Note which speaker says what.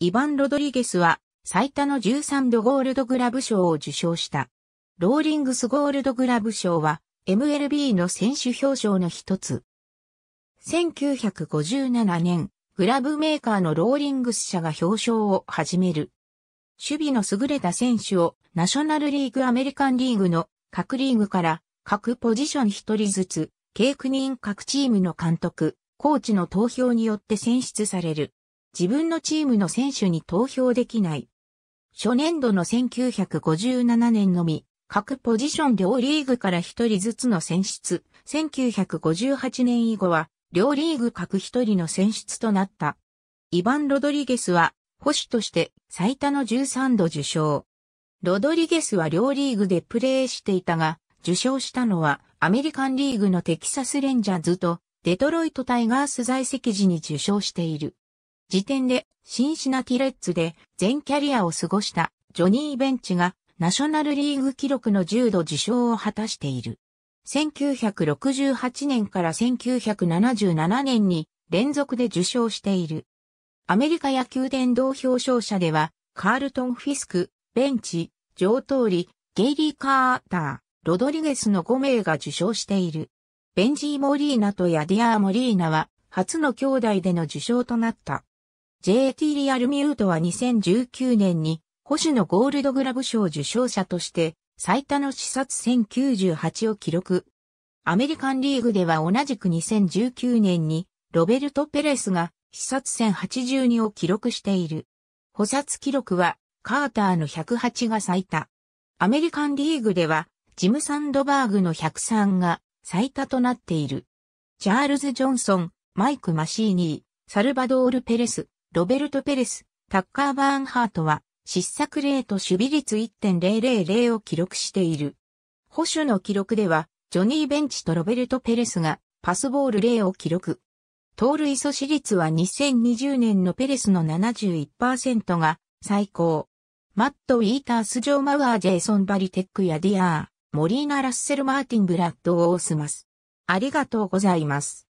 Speaker 1: イバン・ロドリゲスは最多の13度ゴールドグラブ賞を受賞した。ローリングスゴールドグラブ賞は MLB の選手表彰の一つ。1957年、グラブメーカーのローリングス社が表彰を始める。守備の優れた選手をナショナルリーグアメリカンリーグの各リーグから各ポジション一人ずつ、計9人各チームの監督、コーチの投票によって選出される。自分のチームの選手に投票できない。初年度の1957年のみ、各ポジション両リーグから一人ずつの選出、1958年以後は、両リーグ各一人の選出となった。イヴァン・ロドリゲスは、保守として最多の13度受賞。ロドリゲスは両リーグでプレーしていたが、受賞したのはアメリカンリーグのテキサスレンジャーズとデトロイトタイガース在籍時に受賞している。時点でシンシナティレッツで全キャリアを過ごしたジョニー・ベンチがナショナルリーグ記録の10度受賞を果たしている。1968年から1977年に連続で受賞している。アメリカ野球殿堂表彰者では、カールトン・フィスク、ベンチ、ジョー・トーリ、ゲイリー・カーター、ロドリゲスの5名が受賞している。ベンジー・モリーナとヤディアー・モリーナは、初の兄弟での受賞となった。JT リアルミュートは2019年に保守のゴールドグラブ賞受賞者として最多の視察1098を記録。アメリカンリーグでは同じく2019年にロベルト・ペレスが視察1082を記録している。補殺記録はカーターの108が最多。アメリカンリーグではジム・サンドバーグの103が最多となっている。チャールズ・ジョンソン、マイク・マシーニー、サルバドール・ペレス、ロベルト・ペレス、タッカー・バーンハートは、失策例と守備率1.000を記録している。保守の記録では、ジョニー・ベンチとロベルト・ペレスが、パスボール例を記録。盗塁阻止率は2020年のペレスの71%が最高。マット・ウィータース・ジョー・マウアー・ジェイソン・バリテックやディアー、モリーナ・ラッセル・マーティン・ブラッド・オースマス。ありがとうございます。